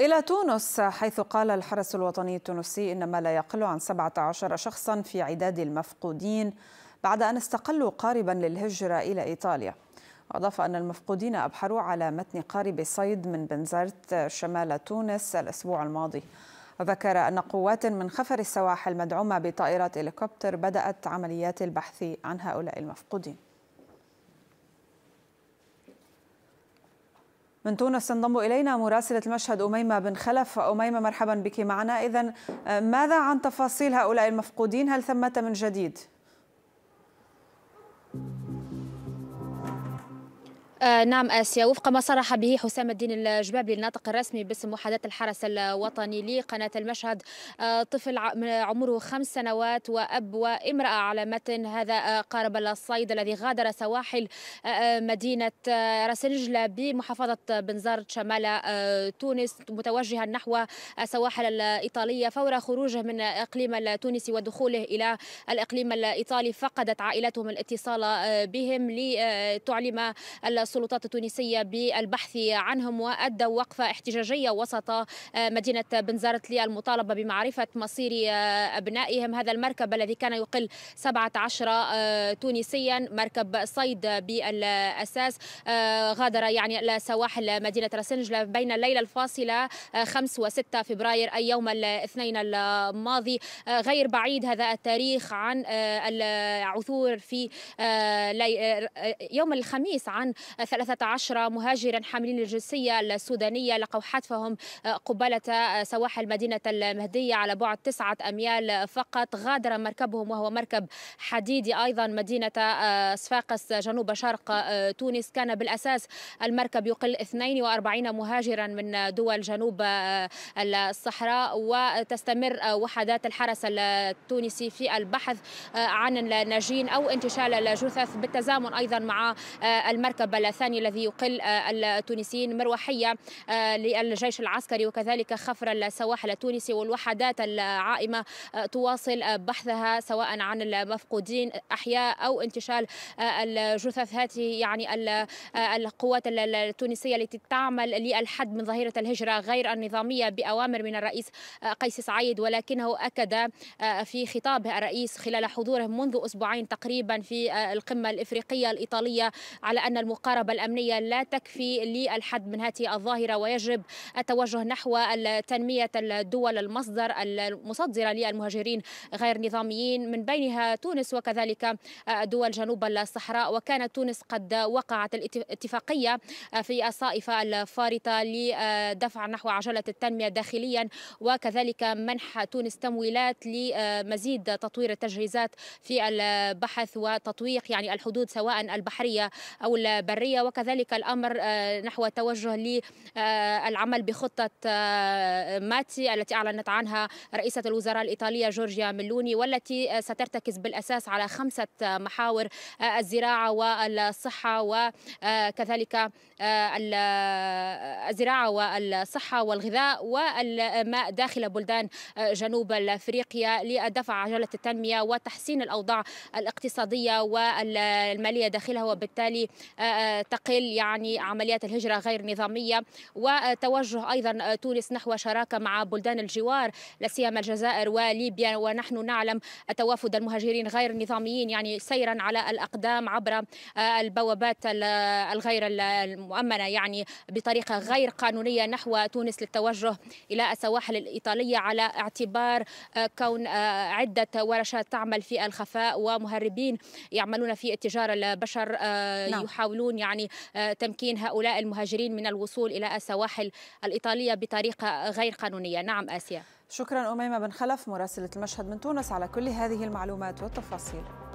إلى تونس حيث قال الحرس الوطني التونسي إن ما لا يقل عن 17 شخصا في عداد المفقودين بعد أن استقلوا قاربا للهجرة إلى إيطاليا أضاف أن المفقودين أبحروا على متن قارب صيد من بنزرت شمال تونس الأسبوع الماضي ذكر أن قوات من خفر السواحل مدعومة بطائرات هليكوبتر بدأت عمليات البحث عن هؤلاء المفقودين من تونس تنضم إلينا مراسلة المشهد أميمة بن خلف أميمة مرحبا بك معنا إذا آه، ماذا عن تفاصيل هؤلاء المفقودين هل ثمة من جديد؟ آه، نعم آسيا وفق ما صرح به حسام الدين الجبابلي الناطق الرسمي باسم وحدات الحرس الوطني لقناة المشهد آه، طفل عمره خمس سنوات وأب وامرأة على متن هذا آه، قارب الصيد الذي غادر سواحل مدينة راسنجلة بمحافظة بنزرت شمال تونس متوجها نحو السواحل الإيطالية فور خروجه من الإقليم التونسي ودخوله إلى الإقليم الإيطالي فقدت عائلتهم الاتصال بهم لتعلم السلطات التونسية بالبحث عنهم وأدى وقفة احتجاجية وسط آه، مدينة بنزرت للمطالبة بمعرفة مصير آه، أبنائهم هذا المركب الذي كان يقل 17 آه، تونسيا مركب صيد بالأساس غادر يعني سواحل مدينة راسنجلة بين الليلة الفاصلة 5 و6 فبراير أي يوم الاثنين الماضي غير بعيد هذا التاريخ عن العثور في يوم الخميس عن 13 مهاجرا حاملين الجنسية السودانية لقوا حتفهم آه، قبالة آه، سواحل مدينة المهدية على بعد تسعة أميال فقط غادر مركبهم وهو مركب حديدي أيضا مدينة آه، صفاقس جنوب شرق تونس كان بالأساس المركب يقل 42 مهاجرا من دول جنوب الصحراء وتستمر وحدات الحرس التونسي في البحث عن الناجين أو انتشال الجثث بالتزامن أيضا مع المركب الثاني الذي يقل آه، التونسيين مروحية آه، للجيش العسكري وكذلك خفر السواحل التونسي والوحدات العائمة آه، تواصل بحثها سواء عن المفقودين أحياء أو انتشال الجثث هذه يعني القوات التونسية التي تعمل للحد من ظاهرة الهجرة غير النظامية بأوامر من الرئيس قيس سعيد ولكنه أكد في خطابه الرئيس خلال حضوره منذ أسبوعين تقريبا في القمة الإفريقية الإيطالية على أن المقاربة الرقابة الأمنية لا تكفي للحد من هذه الظاهرة ويجب التوجه نحو تنمية الدول المصدر المصدرة للمهاجرين غير نظاميين من بينها تونس وكذلك دول جنوب الصحراء وكانت تونس قد وقعت الاتفاقية في الصائفة الفارطة لدفع نحو عجلة التنمية داخليا وكذلك منح تونس تمويلات لمزيد تطوير التجهيزات في البحث وتطويق يعني الحدود سواء البحرية أو البرية البرية وكذلك الأمر آه، نحو التوجه للعمل آه، بخطة آه، ماتي التي أعلنت عنها رئيسة الوزراء الإيطالية جورجيا ميلوني والتي سترتكز بالأساس على خمسة محاور الزراعة والصحة وكذلك الزراعة والصحة والغذاء والماء داخل بلدان جنوب أفريقيا لدفع عجلة التنمية وتحسين الأوضاع الاقتصادية والمالية داخلها وبالتالي تقل يعني عمليات الهجرة غير نظامية وتوجه أيضا تونس نحو شراكة مع بلدان الجوار لا سيما الجزائر وليبيا ونحن نعلم توافد المهاجرين غير النظاميين يعني سيرا على الأقدام عبر البوابات الغير المؤمنة يعني بطريقة غير قانونية نحو تونس للتوجه إلى السواحل الإيطالية على اعتبار كون عدة ورشات تعمل في الخفاء ومهربين يعملون في اتجار البشر نعم. يحاولون يعني آه، تمكين هؤلاء المهاجرين من الوصول إلى السواحل الإيطالية بطريقة غير قانونية نعم آسيا شكرا أميمة بن خلف مراسلة المشهد من تونس على كل هذه المعلومات والتفاصيل